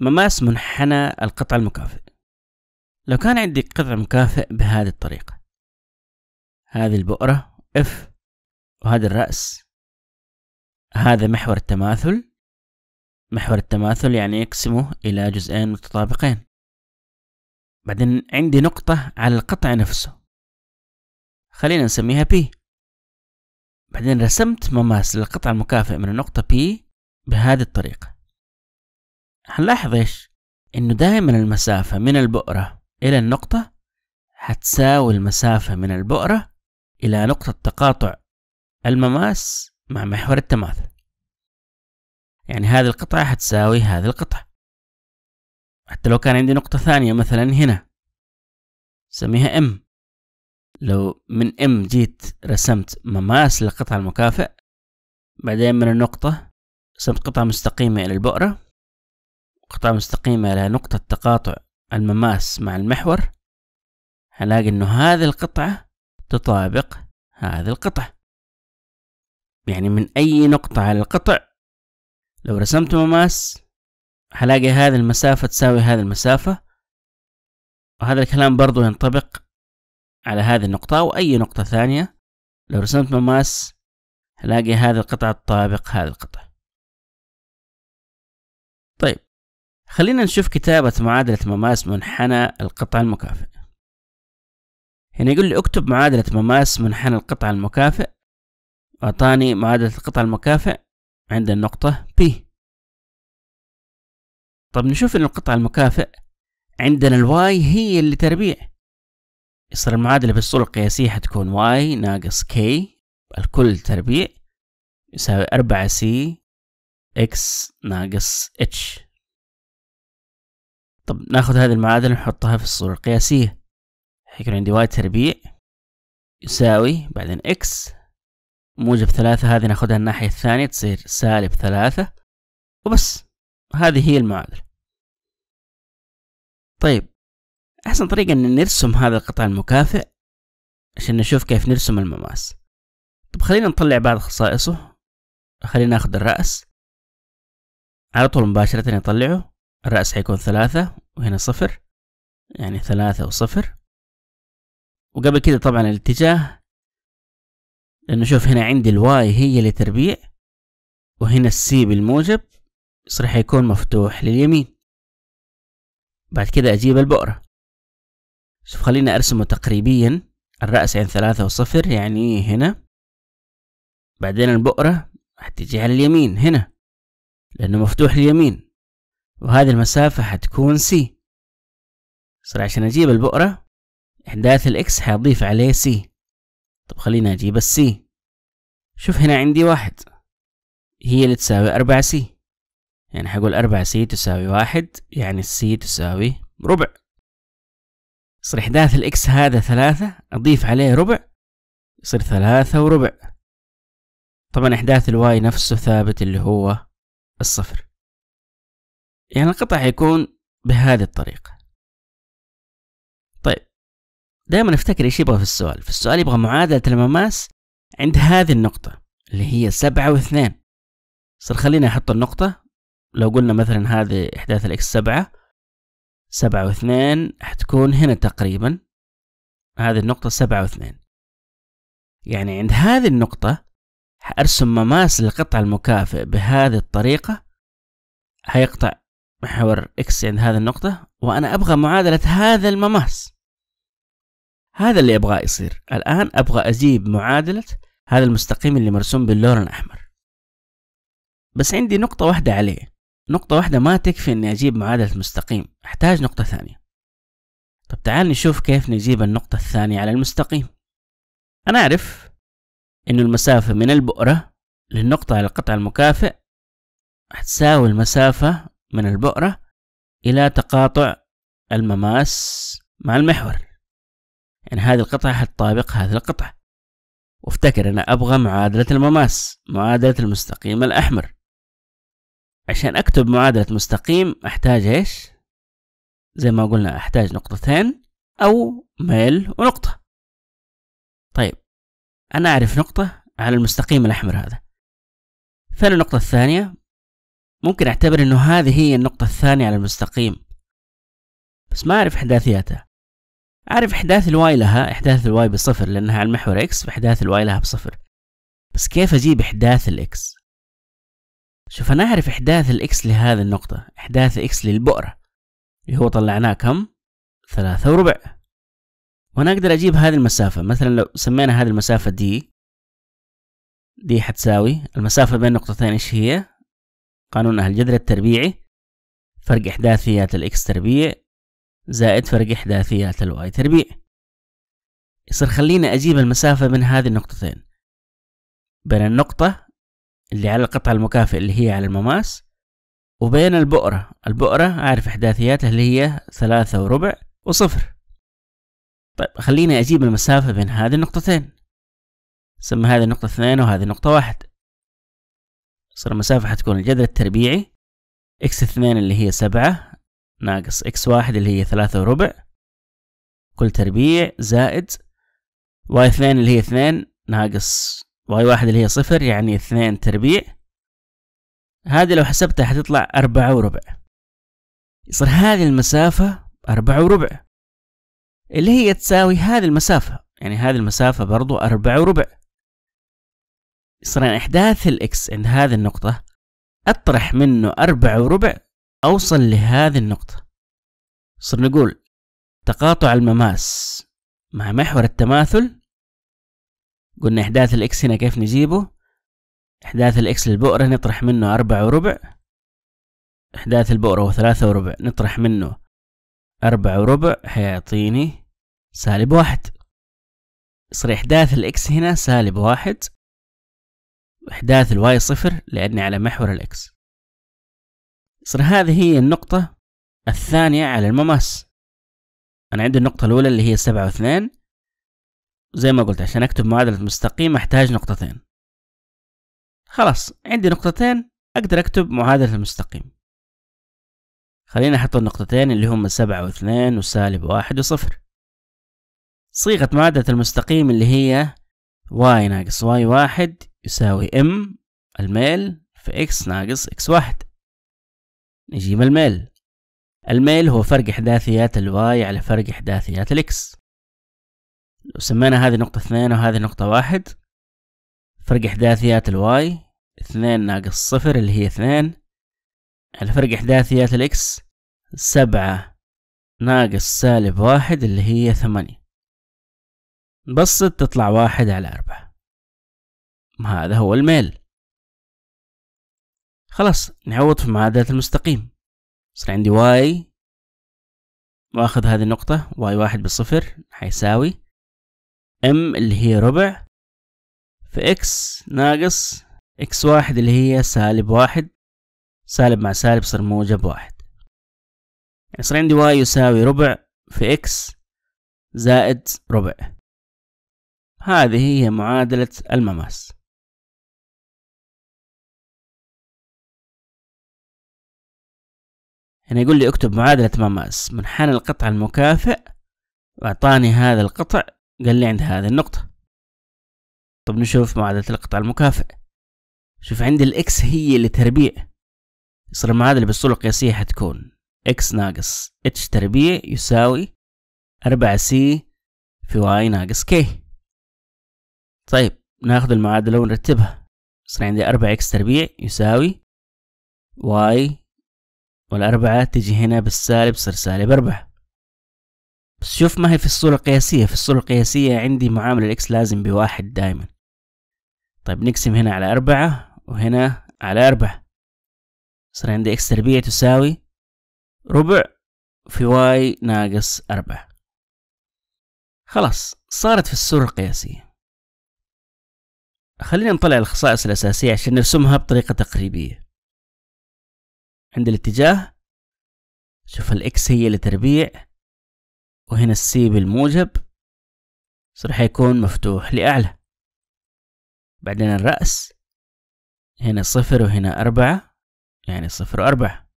مماس منحنى القطع المكافئ لو كان عندي قطع مكافئ بهذه الطريقة هذه البؤرة F وهذا الرأس هذا محور التماثل محور التماثل يعني يقسمه إلى جزئين متطابقين بعدين عندي نقطة على القطع نفسه خلينا نسميها P بعدين رسمت مماس للقطع المكافئ من النقطة P بهذه الطريقة هنلاحظ ايش انه دائما المسافة من البؤرة الى النقطة هتساوي المسافة من البؤرة الى نقطة تقاطع المماس مع محور التماثل يعني هذه القطعة هتساوي هذه القطعة حتى لو كان عندي نقطة ثانية مثلا هنا سميها M لو من M جيت رسمت مماس للقطعة المكافئ بعدين من النقطة رسمت قطعة مستقيمة إلى البؤرة قطعة مستقيمة لها نقطة تقاطع المماس مع المحور هنلاقي انه هذه القطعة تطابق هذه القطعة يعني من اي نقطة على القطع لو رسمت مماس هلاقي هذه المسافة تساوي هذه المسافة وهذا الكلام برضو ينطبق على هذه النقطة أو أي نقطة ثانية لو رسمت مماس هلاقي هذه القطعة تطابق هذه القطعة خلينا نشوف كتابة معادلة مماس منحنى القطع المكافئ هنا يقول لي اكتب معادلة مماس منحنى القطع المكافئ أعطاني معادلة القطع المكافئ عند النقطة P طب نشوف إن القطع المكافئ عندنا الواي هي اللي تربيع يصير المعادلة بالصورة القياسية حتكون واي ناقص كي الكل تربيع يساوي أربعة سي إكس ناقص إتش طب ناخذ هذه المعادلة نحطها في الصورة القياسية هيكون عندي y تربيع يساوي بعدين x موجب ثلاثة هذه ناخذها الناحية الثانية تصير سالب ثلاثة وبس هذه هي المعادلة طيب أحسن طريقة أن نرسم هذا القطع المكافئ عشان نشوف كيف نرسم المماس طب خلينا نطلع بعض خصائصه خلينا ناخذ الرأس على طول مباشرة نطلعه الرأس حيكون ثلاثة وهنا صفر يعني ثلاثة وصفر وقبل كده طبعا الاتجاه لأنه شوف هنا عندي الواي هي لتربيع وهنا السي بالموجب يصير حيكون مفتوح لليمين بعد كده أجيب البؤرة شوف خلينا أرسمه تقريبيا الرأس عند يعني ثلاثة وصفر يعني هنا بعدين البؤرة هتجي على اليمين هنا لأنه مفتوح لليمين وهذه المسافة حتكون سي صار عشان أجيب البؤرة إحداث الإكس حأضيف عليه سي طب خلينا أجيب السي شوف هنا عندي واحد هي اللي تساوي أربعة سي يعني حقول أربعة سي تساوي واحد يعني السي تساوي ربع يصير إحداث الإكس هذا ثلاثة أضيف عليه ربع يصير ثلاثة وربع طبعا إحداث الواي نفسه ثابت اللي هو الصفر يعني القطع حيكون بهذه الطريقة طيب دائما افتكر ايش يبغى في السؤال في السؤال يبغى معادلة المماس عند هذه النقطة اللي هي سبعة واثنين صار خليني احط النقطة لو قلنا مثلا هذه احداث الاكس سبعة سبعة واثنين حتكون هنا تقريبا هذه النقطة سبعة واثنين يعني عند هذه النقطة حأرسم مماس للقطع المكافئ بهذه الطريقة هيقطع محور اكس عند هذه النقطة وأنا أبغى معادلة هذا المماس هذا اللي أبغاه يصير الآن أبغى أجيب معادلة هذا المستقيم اللي مرسوم باللون الأحمر بس عندي نقطة واحدة عليه نقطة واحدة ما تكفي إني أجيب معادلة مستقيم أحتاج نقطة ثانية طب تعال نشوف كيف نجيب النقطة الثانية على المستقيم أنا أعرف إنه المسافة من البؤرة للنقطة على القطع المكافئ هتساوي المسافة من البؤرة إلى تقاطع المماس مع المحور يعني هذه القطعة حتطابق هذه القطعة وافتكر أنا أبغى معادلة المماس معادلة المستقيم الأحمر عشان أكتب معادلة مستقيم أحتاج إيش؟ زي ما قلنا أحتاج نقطتين أو ميل ونقطة طيب أنا أعرف نقطة على المستقيم الأحمر هذا فين النقطة الثانية؟ ممكن أعتبر أنه هذه هي النقطة الثانية على المستقيم بس ما أعرف إحداثياتها أعرف إحداث الواي لها إحداث الواي بصفر لأنها على المحور إكس فإحداث الواي لها بصفر بس كيف أجيب إحداث الإكس؟ شوف أنا أعرف إحداث الإكس لهذه النقطة إحداث إكس للبؤرة اللي هو طلعناه كم؟ ثلاثة وربع وأنا أقدر أجيب هذه المسافة مثلا لو سمينا هذه المسافة دي دي حتساوي المسافة بين نقطتين إيش هي؟ قانون أهل الجذر التربيعي فرق إحداثيات الإكس تربيع زائد فرق إحداثيات الواي تربيع يصير خلينا أجيب المسافة بين هذه النقطتين بين النقطة اللي على القطعة المكافئة اللي هي على المماس وبين البؤرة البؤرة أعرف إحداثياتها اللي هي ثلاثة وربع وصفر طيب خليني أجيب المسافة بين هذه النقطتين سمى هذه النقطة اثنين وهذه النقطة واحد صار المسافة حتكون الجذر التربيعي إكس اثنين اللي هي سبعة ناقص إكس واحد اللي هي ثلاثة وربع كل تربيع زائد واي اثنين اللي هي اثنين ناقص واي واحد اللي هي صفر يعني اثنين تربيع هذه لو حسبتها حتطلع أربعة وربع يصير هذه المسافة أربعة وربع اللي هي تساوي هذه المسافة يعني هذه المسافة برضو أربعة وربع يصير يعني احداث الاكس عند هذه النقطة اطرح منه اربعة وربع اوصل لهذه النقطة صر نقول تقاطع المماس مع محور التماثل قلنا احداث الاكس هنا كيف نجيبه احداث الاكس للبؤرة نطرح منه أربعة وربع احداث البؤرة وثلاثة وربع نطرح منه أربعة وربع حيعطيني سالب واحد يصير احداث الاكس هنا سالب واحد إحداث الواي صفر لأني على محور الإكس صار هذه هي النقطة الثانية على المماس أنا عندي النقطة الأولى اللي هي سبعة واثنين زي ما قلت عشان أكتب معادلة مستقيم أحتاج نقطتين خلاص عندي نقطتين أقدر أكتب معادلة المستقيم خلينا أحط النقطتين اللي هم سبعة واثنين وسالب واحد وصفر صيغة معادلة المستقيم اللي هي y ناقص y واحد يساوي ام المال في اكس ناقص اكس واحد نجيب المال الميل هو فرق إحداثيات الواي على فرق إحداثيات الإكس لو سمينا هذه نقطة اثنين وهذه نقطة واحد فرق إحداثيات الواي اثنين ناقص صفر اللي هي اثنين على فرق إحداثيات الإكس سبعة ناقص سالب واحد اللي هي ثمانية نبسط تطلع واحد على أربعة هذا هو الميل خلاص نعوض في معادلة المستقيم يصير عندي واي واخذ هذه النقطة واي واحد بالصفر حيساوي ام اللي هي ربع في اكس ناقص اكس واحد اللي هي سالب واحد سالب مع سالب صار موجب واحد يعني صار عندي واي يساوي ربع في اكس زائد ربع هذه هي معادلة المماس يعني يقول لي اكتب معادلة ماماس منحنى القطع المكافئ وأعطاني هذا القطع قال لي عند هذه النقطة طب نشوف معادلة القطع المكافئ شوف عندي الإكس هي اللي تربيع يصير المعادلة بالصورة القياسية حتكون إكس ناقص اتش تربيع يساوي أربعة سي في واي ناقص كي طيب ناخذ المعادلة ونرتبها يصير عندي أربعة إكس تربيع يساوي واي والأربعة تجي هنا بالسالب تصير سالب أربعة بس شوف ما هي في الصورة القياسية في الصورة القياسية عندي معامل الإكس لازم بواحد دايما طيب نقسم هنا على أربعة وهنا على أربعة صار عندي إكس تربيع تساوي ربع في واي ناقص أربعة خلاص صارت في الصورة القياسية خلينا نطلع الخصائص الأساسية عشان نرسمها بطريقة تقريبية عند الاتجاه شوف الاكس هي لتربيع وهنا السي بالموجب راح يكون مفتوح لأعلى بعدين الرأس هنا صفر وهنا أربعة يعني صفر وأربعة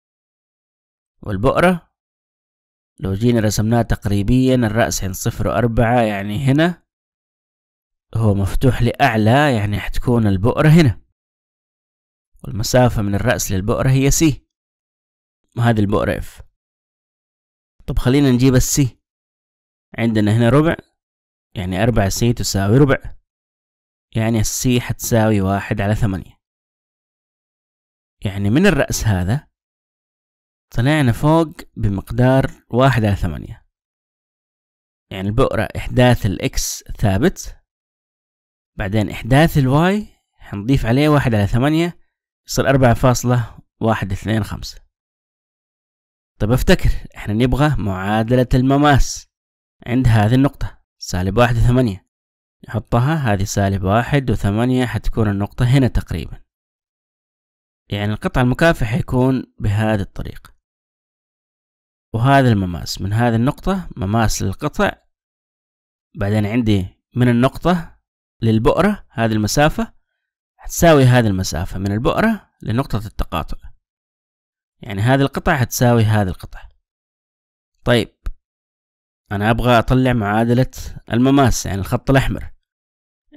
والبؤرة لو جينا رسمناه تقريبيا الرأس عند صفر وأربعة يعني هنا هو مفتوح لأعلى يعني حتكون البؤرة هنا والمسافة من الرأس للبؤرة هي سي هذا البؤرة اف طب خلينا نجيب السي عندنا هنا ربع يعني أربعة سي تساوي ربع يعني السي حتساوي واحد على ثمانية يعني من الرأس هذا طلعنا فوق بمقدار واحد على ثمانية يعني البؤرة إحداث الإكس ثابت بعدين إحداث الواي هنضيف عليه واحد على ثمانية يصير أربعة فاصلة واحد اثنين خمسة طب افتكر احنا نبغى معادلة المماس عند هذه النقطة سالب واحد وثمانية نحطها هذه سالب واحد وثمانية حتكون النقطة هنا تقريبا يعني القطع المكافح حيكون بهذه الطريقة وهذا المماس من هذه النقطة مماس للقطع بعدين عندي من النقطة للبؤرة هذه المسافة هتساوي هذه المسافة من البؤرة لنقطة التقاطع يعني هذه القطعة هتساوي هذه القطعة طيب أنا أبغى أطلع معادلة المماس يعني الخط الأحمر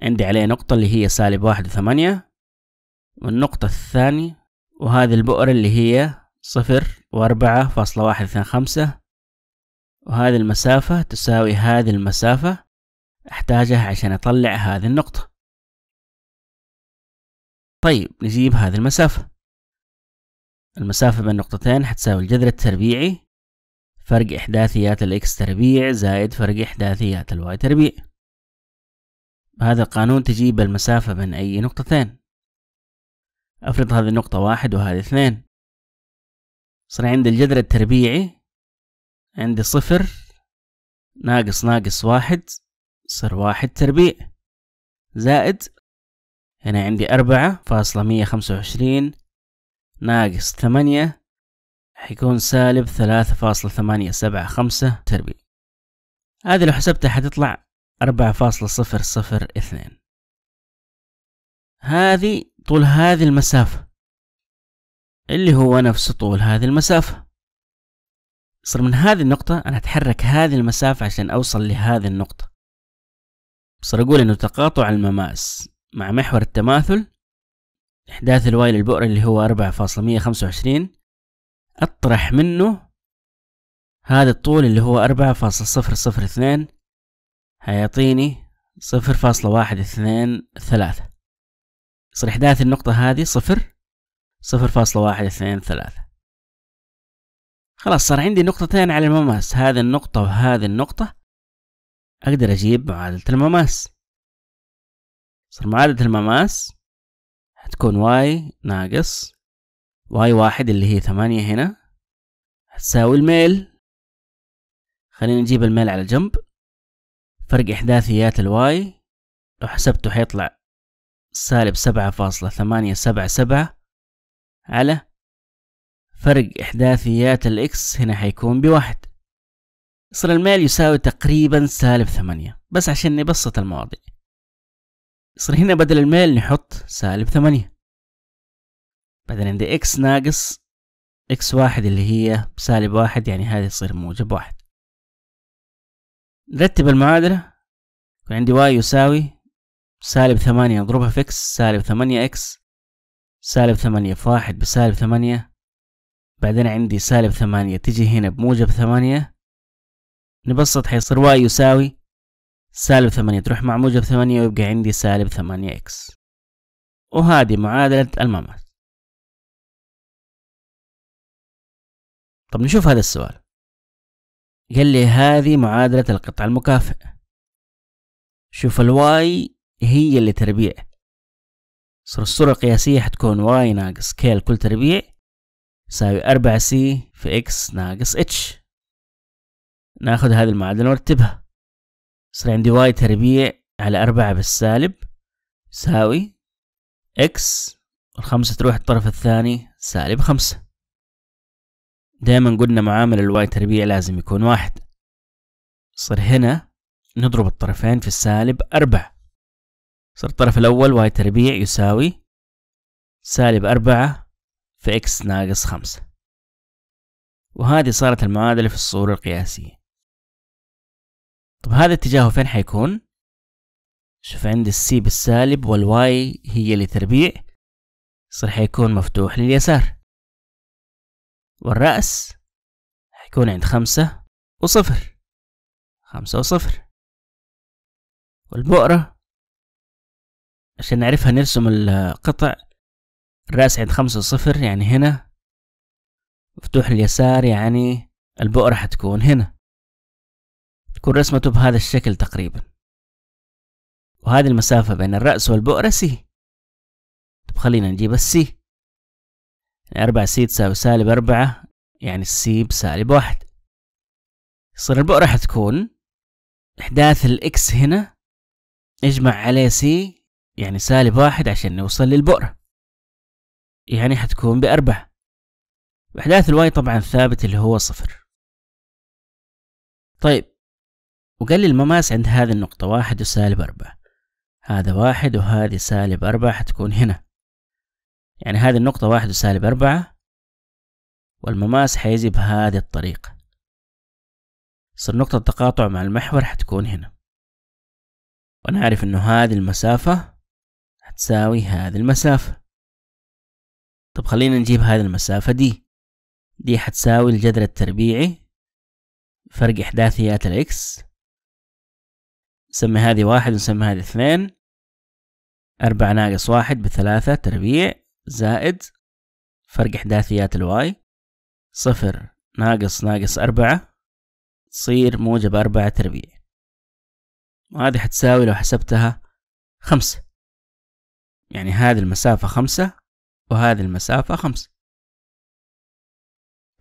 عندي عليه نقطة اللي هي سالب واحد وثمانية والنقطة الثانية وهذه البؤرة اللي هي صفر وأربعة فاصلة واحد اثنين خمسة وهذه المسافة تساوي هذه المسافة أحتاجها عشان أطلع هذه النقطة طيب نجيب هذه المسافة المسافة بين نقطتين حتساوي الجذر التربيعي فرق إحداثيات الإكس تربيع زائد فرق إحداثيات الواي تربيع هذا القانون تجيب المسافة بين أي نقطتين أفرض هذه النقطة واحد وهذه اثنين صار عندي الجذر التربيعي عندي صفر ناقص ناقص واحد صار واحد تربيع زائد هنا عندي أربعة فاصلة مية خمسة وعشرين ناقص ثمانية حيكون سالب ثلاثة فاصلة ثمانية سبعة خمسة تربيع هذه لو حسبتها حتطلع أربعة فاصلة صفر صفر اثنين هذه طول هذه المسافة اللي هو نفس طول هذه المسافة صار من هذه النقطة أنا أتحرك هذه المسافة عشان أوصل لهذه النقطة صار أقول إنه تقاطع المماس مع محور التماثل إحداث الواي للبؤرة اللي هو 4.125 أطرح منه هذا الطول اللي هو 4.002 هيعطيني 0.123 يصير إحداث النقطة هذه صفر صفر فاصلة واحد اثنين ثلاثة خلاص صار عندي نقطتين على المماس هذه النقطة وهذه النقطة أقدر أجيب معادلة المماس صار معادلة المماس هتكون واي ناقص واي واحد اللي هي ثمانية هنا هتساوي الميل خلينا نجيب الميل على جنب فرق إحداثيات الواي لو حسبته حيطلع سالب سبعة فاصلة ثمانية سبعة سبعة على فرق إحداثيات الإكس هنا حيكون بواحد يصير الميل يساوي تقريبا سالب ثمانية بس عشان نبسط المواضيع يصير هنا بدل الميل نحط سالب ثمانية بعدين عندي اكس ناقص اكس واحد اللي هي سالب واحد يعني هذه تصير موجب واحد نرتب المعادلة يكون عندي واي يساوي سالب ثمانية نضربها في اكس سالب ثمانية اكس سالب ثمانية في واحد بسالب ثمانية بعدين عندي سالب ثمانية تجي هنا بموجب ثمانية نبسط حيصير واي يساوي سالب ثمانية تروح مع موجب ثمانية ويبقى عندي سالب ثمانية إكس وهذه معادلة الممات طب نشوف هذا السؤال قال لي هذه معادلة القطع المكافئ شوف الواي هي اللي تربيع الصورة القياسية حتكون واي ناقص كيل كل تربيع يساوي أربعة سي في إكس ناقص إتش ناخذ هذه المعادلة ونرتبها صار عندي واي تربيع على أربعة بالسالب يساوي إكس الخمسة تروح الطرف الثاني سالب خمسة دايما قلنا معامل الواي تربيع لازم يكون واحد صار هنا نضرب الطرفين في السالب أربعة صار الطرف الأول واي تربيع يساوي سالب أربعة في إكس ناقص خمسة وهذه صارت المعادلة في الصورة القياسية طب هذا اتجاهه فين حيكون شوف عندي السي بالسالب والواي هي لتربيع يصير حيكون مفتوح لليسار والرأس حيكون عند خمسة وصفر خمسة وصفر والبؤرة عشان نعرفها نرسم القطع الرأس عند خمسة وصفر يعني هنا مفتوح لليسار يعني البؤرة حتكون هنا تكون رسمته بهذا الشكل تقريبا وهذه المسافة بين الرأس والبؤرة سي طب خلينا نجيب السي يعني أربعة سي تساوي سالب أربعة يعني السي بسالب واحد يصير البؤرة حتكون إحداث الإكس هنا اجمع عليه سي يعني سالب واحد عشان نوصل للبؤرة يعني حتكون بأربعة وإحداث الواي طبعا ثابت اللي هو صفر طيب وقال لي المماس عند هذه النقطة واحد وسالب أربعة هذا واحد وهذه سالب أربعة حتكون هنا يعني هذه النقطة واحد وسالب أربعة والمماس حيجي بهذه الطريقة صار نقطة تقاطع مع المحور حتكون هنا وأنا أعرف إنه هذه المسافة حتساوي هذه المسافة طب خلينا نجيب هذه المسافة دي دي حتساوي الجذر التربيعي فرق إحداثيات الإكس نسمي هذه واحد ونسمي هذه اثنين أربعة ناقص واحد بثلاثة تربيع زائد فرق إحداثيات الواي صفر ناقص ناقص أربعة تصير موجب أربعة تربيع وهذه حتساوي لو حسبتها خمسة يعني هذه المسافة خمسة وهذه المسافة خمسة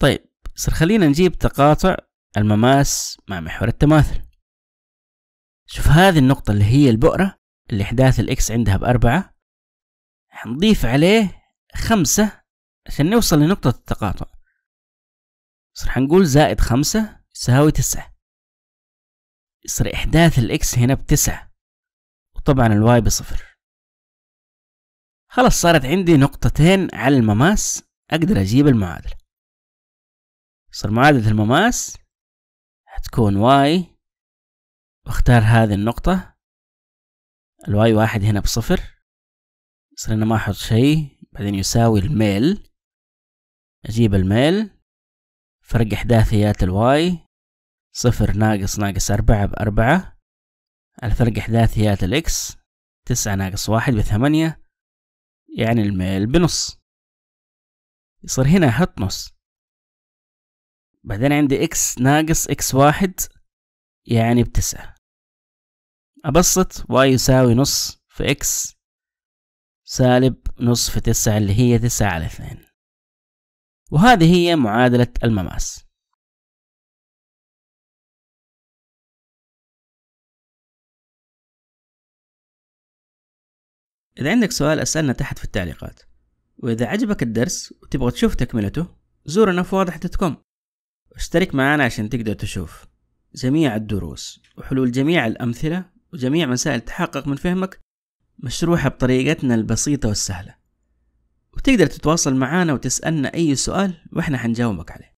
طيب صار خلينا نجيب تقاطع المماس مع محور التماثل شوف هذه النقطة اللي هي البؤرة اللي احداث الاكس عندها بأربعة حنضيف عليه خمسة عشان نوصل لنقطة التقاطع يصير حنقول زائد خمسة يساوي تسعة يصير إحداث الإكس هنا بتسعة وطبعا الواي بصفر خلاص صارت عندي نقطتين على المماس أقدر أجيب المعادلة يصير معادلة المماس هتكون واي واختار هذه النقطة الواي واحد هنا بصفر يصير ما أحط شيء بعدين يساوي الميل أجيب الميل فرق إحداثيات الواي صفر ناقص ناقص أربعة بأربعة الفرق إحداثيات الإكس تسعة ناقص واحد بثمانية يعني الميل بنص يصير هنا أحط نص بعدين عندي إكس ناقص إكس واحد يعني بتسعة أبسط y يساوي نص في x سالب نص في تسعة اللي هي تسعة على اثنين وهذه هي معادلة المماس إذا عندك سؤال أسألنا تحت في التعليقات وإذا عجبك الدرس وتبغى تشوف تكملته زورنا في واضح دوت كوم واشترك معنا عشان تقدر تشوف جميع الدروس وحلول جميع الأمثلة وجميع مسائل تحقق من فهمك مشروحة بطريقتنا البسيطة والسهلة وتقدر تتواصل معنا وتسألنا أي سؤال وإحنا حنجاوبك عليه